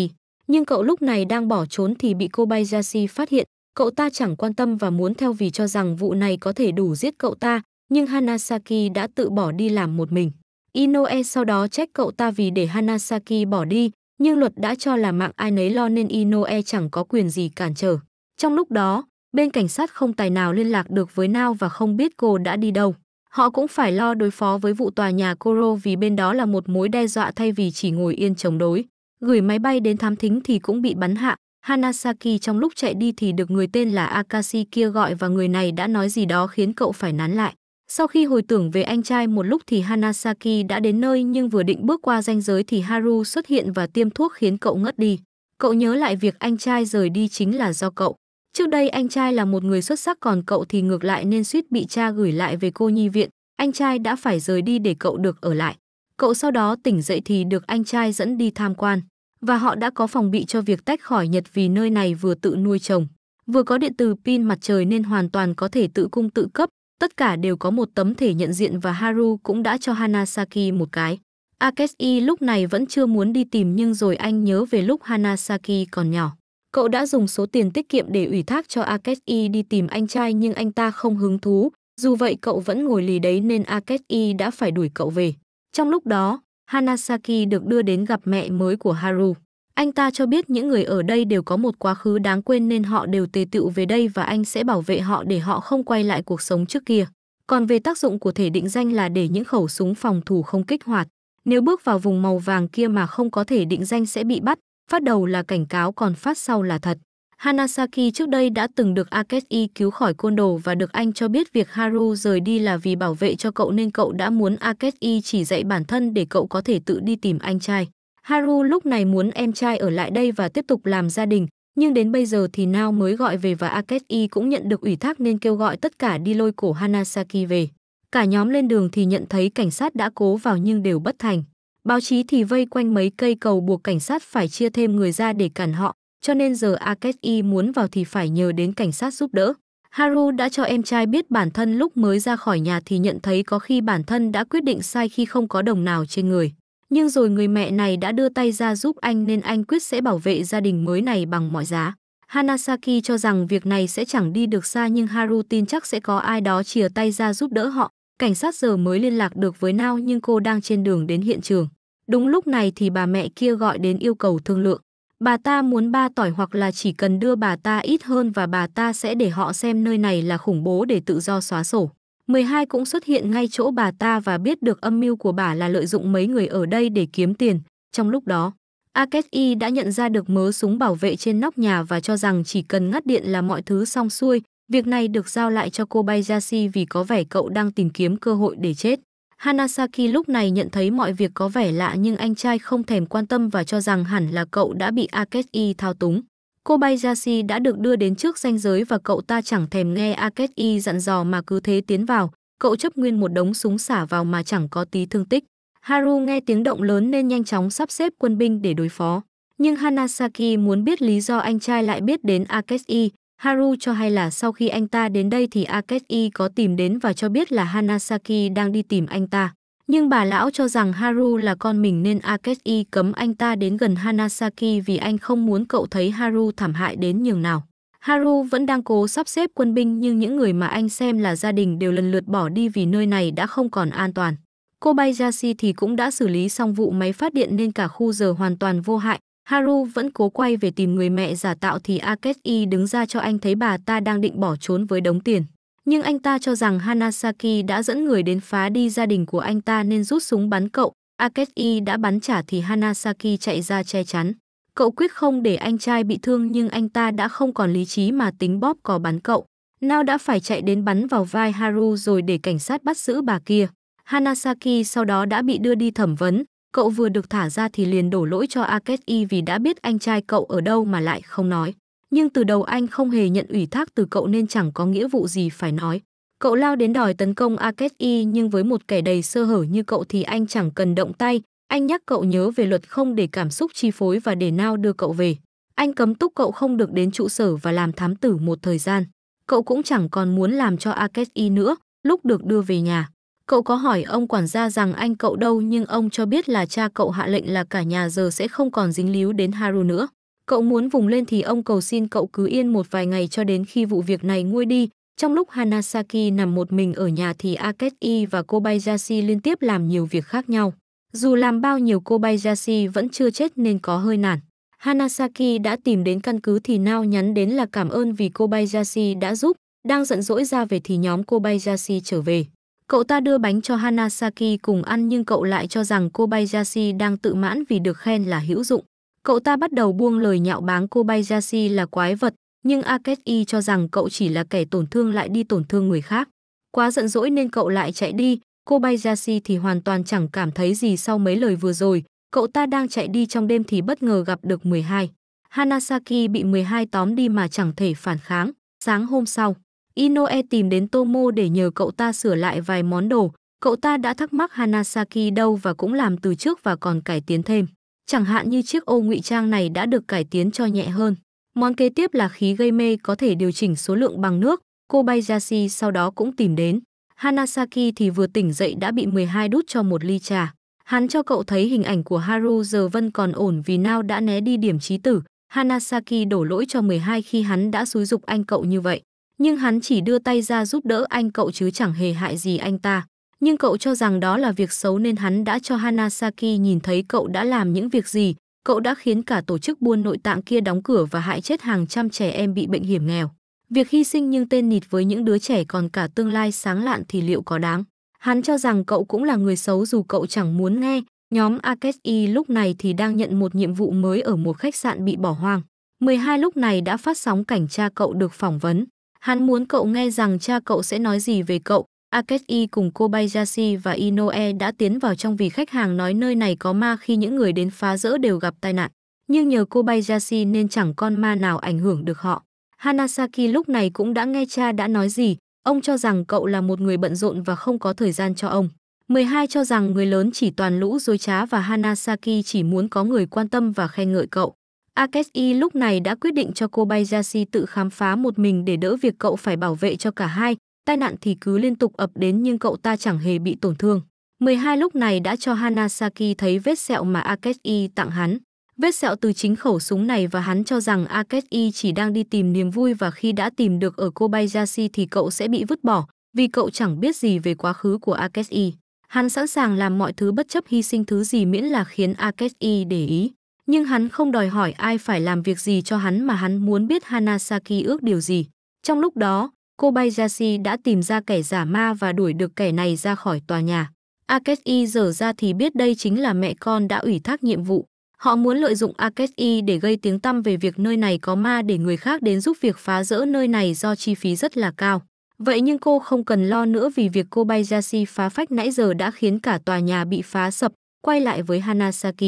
Nhưng cậu lúc này đang bỏ trốn thì bị Kobayashi phát hiện, Cậu ta chẳng quan tâm và muốn theo vì cho rằng vụ này có thể đủ giết cậu ta, nhưng Hanasaki đã tự bỏ đi làm một mình. Inoue sau đó trách cậu ta vì để Hanasaki bỏ đi, nhưng luật đã cho là mạng ai nấy lo nên Inoue chẳng có quyền gì cản trở. Trong lúc đó, bên cảnh sát không tài nào liên lạc được với Nao và không biết cô đã đi đâu. Họ cũng phải lo đối phó với vụ tòa nhà Koro vì bên đó là một mối đe dọa thay vì chỉ ngồi yên chống đối. Gửi máy bay đến thám thính thì cũng bị bắn hạ, Hanasaki trong lúc chạy đi thì được người tên là Akashi kia gọi và người này đã nói gì đó khiến cậu phải nán lại. Sau khi hồi tưởng về anh trai một lúc thì Hanasaki đã đến nơi nhưng vừa định bước qua ranh giới thì Haru xuất hiện và tiêm thuốc khiến cậu ngất đi. Cậu nhớ lại việc anh trai rời đi chính là do cậu. Trước đây anh trai là một người xuất sắc còn cậu thì ngược lại nên suýt bị cha gửi lại về cô nhi viện. Anh trai đã phải rời đi để cậu được ở lại. Cậu sau đó tỉnh dậy thì được anh trai dẫn đi tham quan và họ đã có phòng bị cho việc tách khỏi Nhật vì nơi này vừa tự nuôi trồng, vừa có điện từ pin mặt trời nên hoàn toàn có thể tự cung tự cấp, tất cả đều có một tấm thể nhận diện và Haru cũng đã cho Hanasaki một cái. Akeshi lúc này vẫn chưa muốn đi tìm nhưng rồi anh nhớ về lúc Hanasaki còn nhỏ. Cậu đã dùng số tiền tiết kiệm để ủy thác cho Akeshi đi tìm anh trai nhưng anh ta không hứng thú, dù vậy cậu vẫn ngồi lì đấy nên Akeshi đã phải đuổi cậu về. Trong lúc đó, Hanasaki được đưa đến gặp mẹ mới của Haru. Anh ta cho biết những người ở đây đều có một quá khứ đáng quên nên họ đều tề tựu về đây và anh sẽ bảo vệ họ để họ không quay lại cuộc sống trước kia. Còn về tác dụng của thể định danh là để những khẩu súng phòng thủ không kích hoạt. Nếu bước vào vùng màu vàng kia mà không có thể định danh sẽ bị bắt, phát đầu là cảnh cáo còn phát sau là thật. Hanasaki trước đây đã từng được Akeshi cứu khỏi côn đồ và được anh cho biết việc Haru rời đi là vì bảo vệ cho cậu nên cậu đã muốn Akeshi chỉ dạy bản thân để cậu có thể tự đi tìm anh trai. Haru lúc này muốn em trai ở lại đây và tiếp tục làm gia đình, nhưng đến bây giờ thì Nao mới gọi về và Akeshi cũng nhận được ủy thác nên kêu gọi tất cả đi lôi cổ Hanasaki về. Cả nhóm lên đường thì nhận thấy cảnh sát đã cố vào nhưng đều bất thành. Báo chí thì vây quanh mấy cây cầu buộc cảnh sát phải chia thêm người ra để cản họ, cho nên giờ Akechi muốn vào thì phải nhờ đến cảnh sát giúp đỡ. Haru đã cho em trai biết bản thân lúc mới ra khỏi nhà thì nhận thấy có khi bản thân đã quyết định sai khi không có đồng nào trên người. Nhưng rồi người mẹ này đã đưa tay ra giúp anh nên anh quyết sẽ bảo vệ gia đình mới này bằng mọi giá. Hanasaki cho rằng việc này sẽ chẳng đi được xa nhưng Haru tin chắc sẽ có ai đó chìa tay ra giúp đỡ họ. Cảnh sát giờ mới liên lạc được với Nao nhưng cô đang trên đường đến hiện trường. Đúng lúc này thì bà mẹ kia gọi đến yêu cầu thương lượng. Bà ta muốn ba tỏi hoặc là chỉ cần đưa bà ta ít hơn và bà ta sẽ để họ xem nơi này là khủng bố để tự do xóa sổ. 12 cũng xuất hiện ngay chỗ bà ta và biết được âm mưu của bà là lợi dụng mấy người ở đây để kiếm tiền. Trong lúc đó, Akeshi đã nhận ra được mớ súng bảo vệ trên nóc nhà và cho rằng chỉ cần ngắt điện là mọi thứ xong xuôi. Việc này được giao lại cho cô Kobayashi vì có vẻ cậu đang tìm kiếm cơ hội để chết. Hanasaki lúc này nhận thấy mọi việc có vẻ lạ nhưng anh trai không thèm quan tâm và cho rằng hẳn là cậu đã bị Akechi thao túng. Kobayashi đã được đưa đến trước danh giới và cậu ta chẳng thèm nghe Akechi dặn dò mà cứ thế tiến vào. Cậu chấp nguyên một đống súng xả vào mà chẳng có tí thương tích. Haru nghe tiếng động lớn nên nhanh chóng sắp xếp quân binh để đối phó. Nhưng Hanasaki muốn biết lý do anh trai lại biết đến Akechi Haru cho hay là sau khi anh ta đến đây thì Akechi có tìm đến và cho biết là Hanasaki đang đi tìm anh ta. Nhưng bà lão cho rằng Haru là con mình nên Akechi cấm anh ta đến gần Hanasaki vì anh không muốn cậu thấy Haru thảm hại đến nhường nào. Haru vẫn đang cố sắp xếp quân binh nhưng những người mà anh xem là gia đình đều lần lượt bỏ đi vì nơi này đã không còn an toàn. Kobayashi thì cũng đã xử lý xong vụ máy phát điện nên cả khu giờ hoàn toàn vô hại, Haru vẫn cố quay về tìm người mẹ giả tạo thì Akechi đứng ra cho anh thấy bà ta đang định bỏ trốn với đống tiền. Nhưng anh ta cho rằng Hanasaki đã dẫn người đến phá đi gia đình của anh ta nên rút súng bắn cậu. Akechi đã bắn trả thì Hanasaki chạy ra che chắn. Cậu quyết không để anh trai bị thương nhưng anh ta đã không còn lý trí mà tính bóp cò bắn cậu. Nao đã phải chạy đến bắn vào vai Haru rồi để cảnh sát bắt giữ bà kia. Hanasaki sau đó đã bị đưa đi thẩm vấn. Cậu vừa được thả ra thì liền đổ lỗi cho Akeshi vì đã biết anh trai cậu ở đâu mà lại không nói. Nhưng từ đầu anh không hề nhận ủy thác từ cậu nên chẳng có nghĩa vụ gì phải nói. Cậu lao đến đòi tấn công Akeshi nhưng với một kẻ đầy sơ hở như cậu thì anh chẳng cần động tay. Anh nhắc cậu nhớ về luật không để cảm xúc chi phối và để nao đưa cậu về. Anh cấm túc cậu không được đến trụ sở và làm thám tử một thời gian. Cậu cũng chẳng còn muốn làm cho Akeshi nữa lúc được đưa về nhà. Cậu có hỏi ông quản gia rằng anh cậu đâu nhưng ông cho biết là cha cậu hạ lệnh là cả nhà giờ sẽ không còn dính líu đến Haru nữa. Cậu muốn vùng lên thì ông cầu xin cậu cứ yên một vài ngày cho đến khi vụ việc này nguôi đi. Trong lúc Hanasaki nằm một mình ở nhà thì Akechi và Kobayashi liên tiếp làm nhiều việc khác nhau. Dù làm bao nhiêu Kobayashi vẫn chưa chết nên có hơi nản. Hanasaki đã tìm đến căn cứ thì Nao nhắn đến là cảm ơn vì Kobayashi đã giúp. Đang giận dỗi ra về thì nhóm Kobayashi trở về. Cậu ta đưa bánh cho Hanasaki cùng ăn nhưng cậu lại cho rằng Kobayashi đang tự mãn vì được khen là hữu dụng. Cậu ta bắt đầu buông lời nhạo báng Kobayashi là quái vật, nhưng Akechi cho rằng cậu chỉ là kẻ tổn thương lại đi tổn thương người khác. Quá giận dỗi nên cậu lại chạy đi, Kobayashi thì hoàn toàn chẳng cảm thấy gì sau mấy lời vừa rồi. Cậu ta đang chạy đi trong đêm thì bất ngờ gặp được 12. Hanasaki bị 12 tóm đi mà chẳng thể phản kháng. Sáng hôm sau, Inoue tìm đến Tomo để nhờ cậu ta sửa lại vài món đồ. Cậu ta đã thắc mắc Hanasaki đâu và cũng làm từ trước và còn cải tiến thêm. Chẳng hạn như chiếc ô ngụy trang này đã được cải tiến cho nhẹ hơn. Món kế tiếp là khí gây mê có thể điều chỉnh số lượng bằng nước. Kobayashi sau đó cũng tìm đến. Hanasaki thì vừa tỉnh dậy đã bị 12 đút cho một ly trà. Hắn cho cậu thấy hình ảnh của Haru giờ Vân còn ổn vì Nao đã né đi điểm trí tử. Hanasaki đổ lỗi cho 12 khi hắn đã xúi dục anh cậu như vậy nhưng hắn chỉ đưa tay ra giúp đỡ anh cậu chứ chẳng hề hại gì anh ta. Nhưng cậu cho rằng đó là việc xấu nên hắn đã cho Hanasaki nhìn thấy cậu đã làm những việc gì, cậu đã khiến cả tổ chức buôn nội tạng kia đóng cửa và hại chết hàng trăm trẻ em bị bệnh hiểm nghèo. Việc hy sinh nhưng tên nịt với những đứa trẻ còn cả tương lai sáng lạn thì liệu có đáng? Hắn cho rằng cậu cũng là người xấu dù cậu chẳng muốn nghe, nhóm Akeshi lúc này thì đang nhận một nhiệm vụ mới ở một khách sạn bị bỏ hoang. 12 lúc này đã phát sóng cảnh tra cậu được phỏng vấn. Hắn muốn cậu nghe rằng cha cậu sẽ nói gì về cậu. Akeshi cùng Kobayashi và Inoue đã tiến vào trong vì khách hàng nói nơi này có ma khi những người đến phá rỡ đều gặp tai nạn. Nhưng nhờ Kobayashi nên chẳng con ma nào ảnh hưởng được họ. Hanasaki lúc này cũng đã nghe cha đã nói gì. Ông cho rằng cậu là một người bận rộn và không có thời gian cho ông. 12 cho rằng người lớn chỉ toàn lũ dối trá và Hanasaki chỉ muốn có người quan tâm và khen ngợi cậu. Akeshi lúc này đã quyết định cho Kobayashi tự khám phá một mình để đỡ việc cậu phải bảo vệ cho cả hai. Tai nạn thì cứ liên tục ập đến nhưng cậu ta chẳng hề bị tổn thương. 12 lúc này đã cho Hanasaki thấy vết sẹo mà Akeshi tặng hắn. Vết sẹo từ chính khẩu súng này và hắn cho rằng Akeshi chỉ đang đi tìm niềm vui và khi đã tìm được ở Kobayashi thì cậu sẽ bị vứt bỏ, vì cậu chẳng biết gì về quá khứ của Akeshi. Hắn sẵn sàng làm mọi thứ bất chấp hy sinh thứ gì miễn là khiến Akeshi để ý nhưng hắn không đòi hỏi ai phải làm việc gì cho hắn mà hắn muốn biết Hanasaki ước điều gì. Trong lúc đó, Kobayashi đã tìm ra kẻ giả ma và đuổi được kẻ này ra khỏi tòa nhà. Akeshi giờ ra thì biết đây chính là mẹ con đã ủy thác nhiệm vụ. Họ muốn lợi dụng Akeshi để gây tiếng tăm về việc nơi này có ma để người khác đến giúp việc phá rỡ nơi này do chi phí rất là cao. Vậy nhưng cô không cần lo nữa vì việc Kobayashi phá phách nãy giờ đã khiến cả tòa nhà bị phá sập, quay lại với Hanasaki.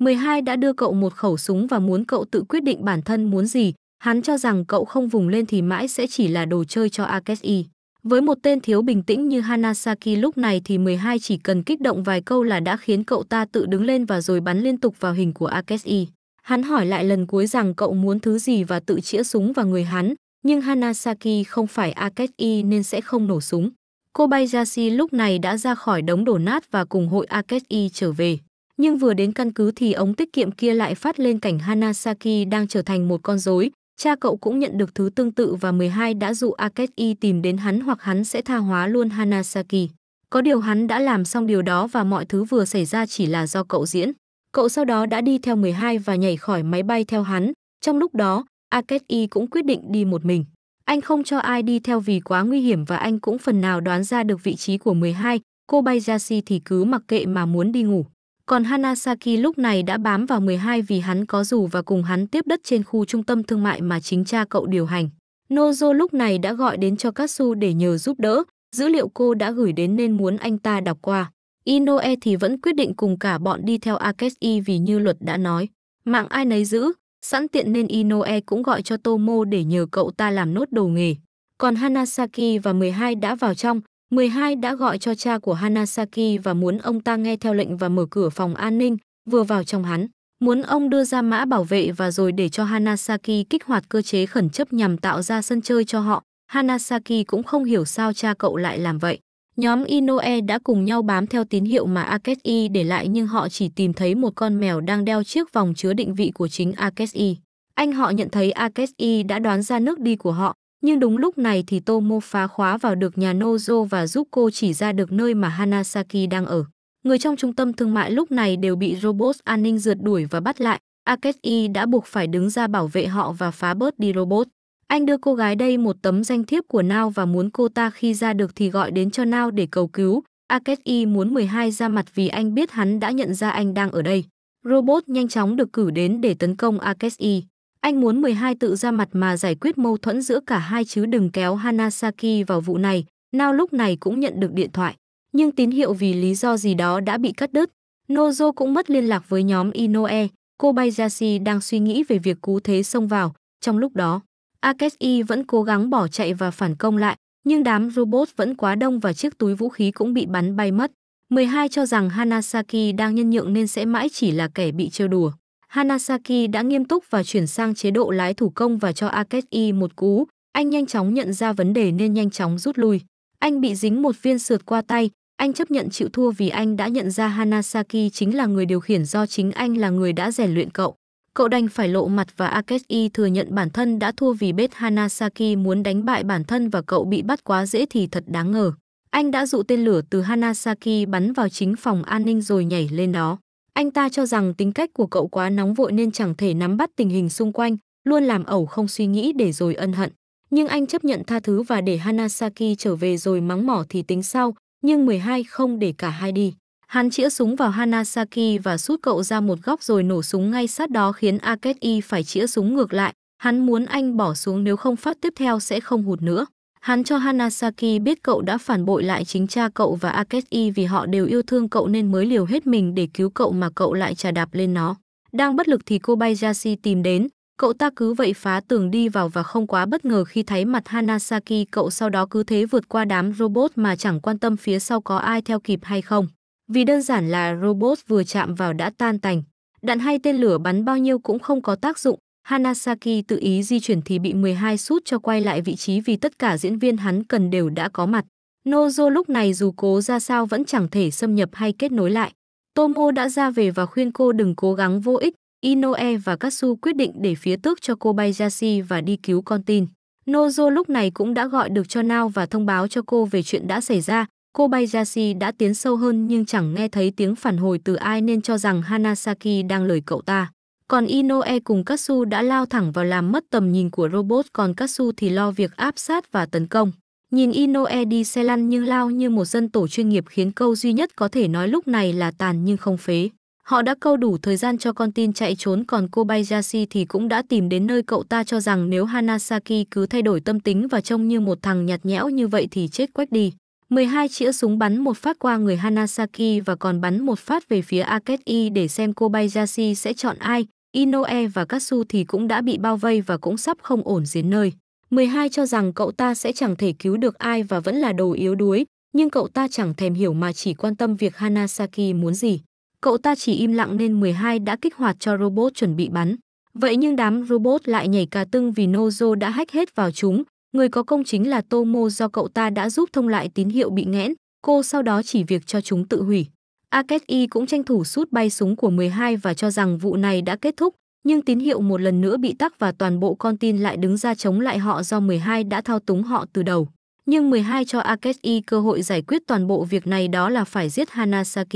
12 đã đưa cậu một khẩu súng và muốn cậu tự quyết định bản thân muốn gì. Hắn cho rằng cậu không vùng lên thì mãi sẽ chỉ là đồ chơi cho Akeshi. Với một tên thiếu bình tĩnh như Hanasaki lúc này thì 12 chỉ cần kích động vài câu là đã khiến cậu ta tự đứng lên và rồi bắn liên tục vào hình của Akeshi. Hắn hỏi lại lần cuối rằng cậu muốn thứ gì và tự chĩa súng vào người hắn, nhưng Hanasaki không phải Akeshi nên sẽ không nổ súng. Kobayashi lúc này đã ra khỏi đống đổ nát và cùng hội Akeshi trở về nhưng vừa đến căn cứ thì ống tiết kiệm kia lại phát lên cảnh Hanasaki đang trở thành một con rối. Cha cậu cũng nhận được thứ tương tự và 12 đã dụ Akechi tìm đến hắn hoặc hắn sẽ tha hóa luôn Hanasaki. Có điều hắn đã làm xong điều đó và mọi thứ vừa xảy ra chỉ là do cậu diễn. Cậu sau đó đã đi theo 12 và nhảy khỏi máy bay theo hắn. Trong lúc đó, Akechi cũng quyết định đi một mình. Anh không cho ai đi theo vì quá nguy hiểm và anh cũng phần nào đoán ra được vị trí của 12, cô Kobayashi thì cứ mặc kệ mà muốn đi ngủ. Còn Hanasaki lúc này đã bám vào 12 vì hắn có dù và cùng hắn tiếp đất trên khu trung tâm thương mại mà chính cha cậu điều hành. Nozo lúc này đã gọi đến cho Katsu để nhờ giúp đỡ, dữ liệu cô đã gửi đến nên muốn anh ta đọc qua. Inoe thì vẫn quyết định cùng cả bọn đi theo Akeshi vì như luật đã nói, mạng ai nấy giữ, sẵn tiện nên Inoe cũng gọi cho Tomo để nhờ cậu ta làm nốt đồ nghề. Còn Hanasaki và 12 đã vào trong, 12 đã gọi cho cha của Hanasaki và muốn ông ta nghe theo lệnh và mở cửa phòng an ninh, vừa vào trong hắn, muốn ông đưa ra mã bảo vệ và rồi để cho Hanasaki kích hoạt cơ chế khẩn chấp nhằm tạo ra sân chơi cho họ. Hanasaki cũng không hiểu sao cha cậu lại làm vậy. Nhóm Inoue đã cùng nhau bám theo tín hiệu mà Akeshi để lại nhưng họ chỉ tìm thấy một con mèo đang đeo chiếc vòng chứa định vị của chính Akeshi. Anh họ nhận thấy Akeshi đã đoán ra nước đi của họ, nhưng đúng lúc này thì Tomo phá khóa vào được nhà Nozo và giúp cô chỉ ra được nơi mà Hanasaki đang ở. Người trong trung tâm thương mại lúc này đều bị robot an ninh rượt đuổi và bắt lại. Akeshi đã buộc phải đứng ra bảo vệ họ và phá bớt đi robot. Anh đưa cô gái đây một tấm danh thiếp của Nao và muốn cô ta khi ra được thì gọi đến cho Nao để cầu cứu. Akeshi muốn 12 ra mặt vì anh biết hắn đã nhận ra anh đang ở đây. Robot nhanh chóng được cử đến để tấn công Akeshi. Anh muốn 12 tự ra mặt mà giải quyết mâu thuẫn giữa cả hai chứ đừng kéo Hanasaki vào vụ này. Nào lúc này cũng nhận được điện thoại, nhưng tín hiệu vì lý do gì đó đã bị cắt đứt. Nozo cũng mất liên lạc với nhóm Inoe. Kobayashi đang suy nghĩ về việc cú thế xông vào. Trong lúc đó, Akeshi vẫn cố gắng bỏ chạy và phản công lại, nhưng đám robot vẫn quá đông và chiếc túi vũ khí cũng bị bắn bay mất. 12 cho rằng Hanasaki đang nhân nhượng nên sẽ mãi chỉ là kẻ bị trêu đùa. Hanasaki đã nghiêm túc và chuyển sang chế độ lái thủ công và cho Akechi một cú. Anh nhanh chóng nhận ra vấn đề nên nhanh chóng rút lui. Anh bị dính một viên sượt qua tay, anh chấp nhận chịu thua vì anh đã nhận ra Hanasaki chính là người điều khiển do chính anh là người đã rèn luyện cậu. Cậu đành phải lộ mặt và Akechi thừa nhận bản thân đã thua vì biết Hanasaki muốn đánh bại bản thân và cậu bị bắt quá dễ thì thật đáng ngờ. Anh đã dụ tên lửa từ Hanasaki bắn vào chính phòng an ninh rồi nhảy lên đó. Anh ta cho rằng tính cách của cậu quá nóng vội nên chẳng thể nắm bắt tình hình xung quanh, luôn làm ẩu không suy nghĩ để rồi ân hận. Nhưng anh chấp nhận tha thứ và để Hanasaki trở về rồi mắng mỏ thì tính sau, nhưng 12 không để cả hai đi. Hắn chĩa súng vào Hanasaki và sút cậu ra một góc rồi nổ súng ngay sát đó khiến Akechi phải chĩa súng ngược lại. Hắn muốn anh bỏ xuống nếu không phát tiếp theo sẽ không hụt nữa. Hắn cho Hanasaki biết cậu đã phản bội lại chính cha cậu và Akeshi vì họ đều yêu thương cậu nên mới liều hết mình để cứu cậu mà cậu lại trà đạp lên nó. Đang bất lực thì Kobayashi tìm đến, cậu ta cứ vậy phá tường đi vào và không quá bất ngờ khi thấy mặt Hanasaki cậu sau đó cứ thế vượt qua đám robot mà chẳng quan tâm phía sau có ai theo kịp hay không. Vì đơn giản là robot vừa chạm vào đã tan tành. Đạn hay tên lửa bắn bao nhiêu cũng không có tác dụng, Hanasaki tự ý di chuyển thì bị 12 sút cho quay lại vị trí vì tất cả diễn viên hắn cần đều đã có mặt. Nozo lúc này dù cố ra sao vẫn chẳng thể xâm nhập hay kết nối lại. Tomo đã ra về và khuyên cô đừng cố gắng vô ích. Inoue và Katsu quyết định để phía tước cho cô Kobayashi và đi cứu con tin. Nozo lúc này cũng đã gọi được cho Nao và thông báo cho cô về chuyện đã xảy ra. Cô Kobayashi đã tiến sâu hơn nhưng chẳng nghe thấy tiếng phản hồi từ ai nên cho rằng Hanasaki đang lời cậu ta. Còn Inoue cùng Katsu đã lao thẳng vào làm mất tầm nhìn của robot còn Katsu thì lo việc áp sát và tấn công. Nhìn Inoue đi xe lăn nhưng lao như một dân tổ chuyên nghiệp khiến câu duy nhất có thể nói lúc này là tàn nhưng không phế. Họ đã câu đủ thời gian cho con tin chạy trốn còn Kobayashi thì cũng đã tìm đến nơi cậu ta cho rằng nếu Hanasaki cứ thay đổi tâm tính và trông như một thằng nhạt nhẽo như vậy thì chết quách đi. 12 chĩa súng bắn một phát qua người Hanasaki và còn bắn một phát về phía Akechi để xem Kobayashi sẽ chọn ai. Inoe và Katsu thì cũng đã bị bao vây và cũng sắp không ổn đến nơi. 12 cho rằng cậu ta sẽ chẳng thể cứu được ai và vẫn là đồ yếu đuối, nhưng cậu ta chẳng thèm hiểu mà chỉ quan tâm việc Hanasaki muốn gì. Cậu ta chỉ im lặng nên 12 đã kích hoạt cho robot chuẩn bị bắn. Vậy nhưng đám robot lại nhảy cà tưng vì Nozo đã hack hết vào chúng. Người có công chính là Tomo do cậu ta đã giúp thông lại tín hiệu bị nghẽn. Cô sau đó chỉ việc cho chúng tự hủy. Akechi cũng tranh thủ sút bay súng của 12 và cho rằng vụ này đã kết thúc, nhưng tín hiệu một lần nữa bị tắc và toàn bộ con tin lại đứng ra chống lại họ do 12 đã thao túng họ từ đầu. Nhưng 12 cho Akechi cơ hội giải quyết toàn bộ việc này đó là phải giết Hanasaki.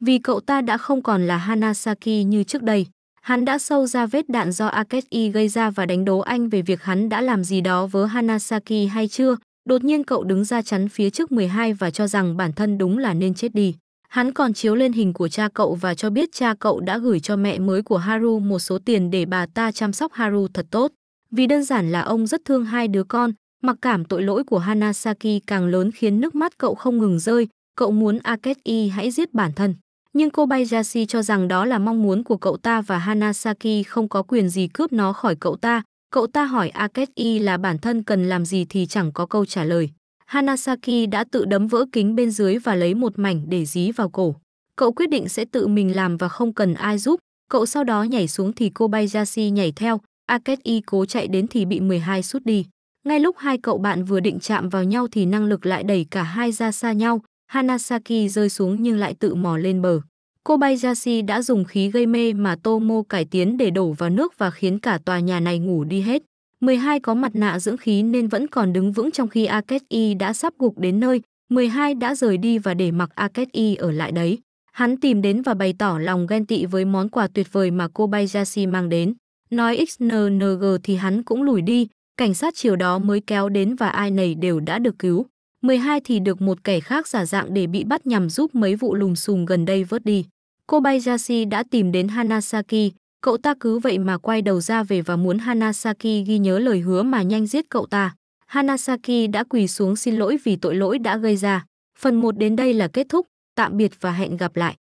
Vì cậu ta đã không còn là Hanasaki như trước đây. Hắn đã sâu ra vết đạn do Akechi gây ra và đánh đố anh về việc hắn đã làm gì đó với Hanasaki hay chưa. Đột nhiên cậu đứng ra chắn phía trước 12 và cho rằng bản thân đúng là nên chết đi. Hắn còn chiếu lên hình của cha cậu và cho biết cha cậu đã gửi cho mẹ mới của Haru một số tiền để bà ta chăm sóc Haru thật tốt. Vì đơn giản là ông rất thương hai đứa con, mặc cảm tội lỗi của Hanasaki càng lớn khiến nước mắt cậu không ngừng rơi, cậu muốn Akechi hãy giết bản thân. Nhưng cô Kobayashi cho rằng đó là mong muốn của cậu ta và Hanasaki không có quyền gì cướp nó khỏi cậu ta. Cậu ta hỏi Akechi là bản thân cần làm gì thì chẳng có câu trả lời. Hanasaki đã tự đấm vỡ kính bên dưới và lấy một mảnh để dí vào cổ. Cậu quyết định sẽ tự mình làm và không cần ai giúp. Cậu sau đó nhảy xuống thì Kobayashi nhảy theo, Akechi cố chạy đến thì bị 12 sút đi. Ngay lúc hai cậu bạn vừa định chạm vào nhau thì năng lực lại đẩy cả hai ra xa nhau, Hanasaki rơi xuống nhưng lại tự mò lên bờ. Kobayashi đã dùng khí gây mê mà Tomo cải tiến để đổ vào nước và khiến cả tòa nhà này ngủ đi hết. 12 có mặt nạ dưỡng khí nên vẫn còn đứng vững trong khi Akechi đã sắp gục đến nơi, 12 đã rời đi và để mặc Akechi ở lại đấy. Hắn tìm đến và bày tỏ lòng ghen tị với món quà tuyệt vời mà cô Bayashi mang đến. Nói XNNG thì hắn cũng lùi đi, cảnh sát chiều đó mới kéo đến và ai nầy đều đã được cứu. 12 thì được một kẻ khác giả dạng để bị bắt nhằm giúp mấy vụ lùm xùm gần đây vớt đi. Kobayashi đã tìm đến Hanasaki, Cậu ta cứ vậy mà quay đầu ra về và muốn Hanasaki ghi nhớ lời hứa mà nhanh giết cậu ta. Hanasaki đã quỳ xuống xin lỗi vì tội lỗi đã gây ra. Phần 1 đến đây là kết thúc, tạm biệt và hẹn gặp lại.